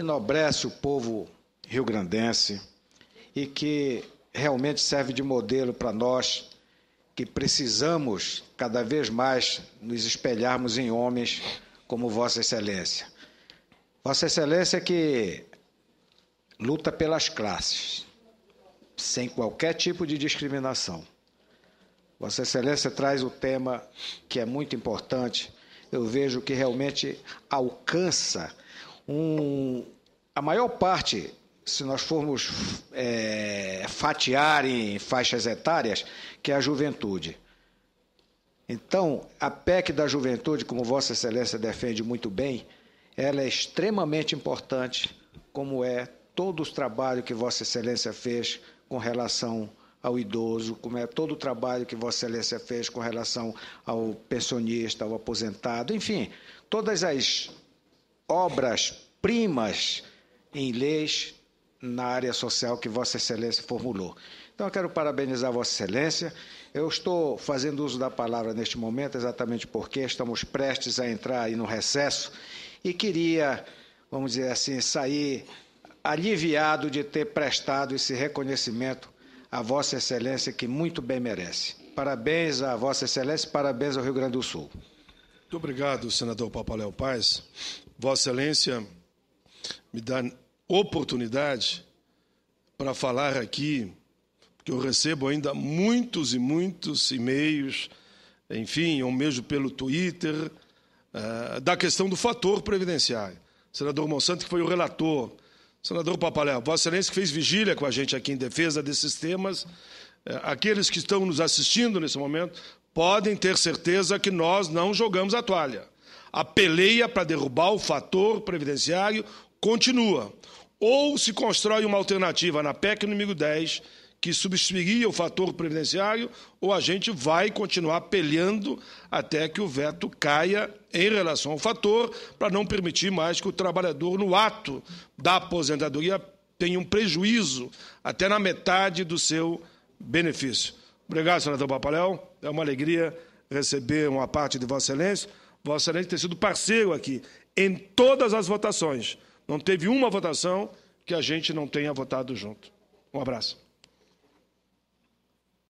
enobrece o povo rio-grandense e que realmente serve de modelo para nós que precisamos cada vez mais nos espelharmos em homens como Vossa Excelência. Vossa Excelência que luta pelas classes, sem qualquer tipo de discriminação. Vossa Excelência traz o tema que é muito importante. Eu vejo que realmente alcança um, a maior parte, se nós formos é, fatiar em faixas etárias, que é a juventude. Então, a PEC da juventude, como Vossa Excelência defende muito bem, ela é extremamente importante, como é todo o trabalho que Vossa Excelência fez com relação ao idoso, como é todo o trabalho que Vossa Excelência fez com relação ao pensionista, ao aposentado, enfim, todas as obras-primas em leis na área social que Vossa Excelência formulou. Então, eu quero parabenizar Vossa Excelência. Eu estou fazendo uso da palavra neste momento exatamente porque estamos prestes a entrar aí no recesso e queria, vamos dizer assim, sair aliviado de ter prestado esse reconhecimento a Vossa Excelência, que muito bem merece. Parabéns a Vossa Excelência, parabéns ao Rio Grande do Sul. Muito obrigado, senador Papaléu Paz. Vossa Excelência me dá oportunidade para falar aqui, porque eu recebo ainda muitos e muitos e-mails, enfim, ou mesmo pelo Twitter, eh, da questão do fator previdenciário. senador Monsanto, que foi o relator, senador Papaléu, Vossa Excelência, que fez vigília com a gente aqui em defesa desses temas. Eh, aqueles que estão nos assistindo nesse momento podem ter certeza que nós não jogamos a toalha. A peleia para derrubar o fator previdenciário continua. Ou se constrói uma alternativa na PEC número 10 que substituiria o fator previdenciário, ou a gente vai continuar peleando até que o veto caia em relação ao fator, para não permitir mais que o trabalhador, no ato da aposentadoria, tenha um prejuízo até na metade do seu benefício. Obrigado, senador Papaléu. É uma alegria receber uma parte de Vossa Excelência. Vossa Excelência tem sido parceiro aqui em todas as votações. Não teve uma votação que a gente não tenha votado junto. Um abraço.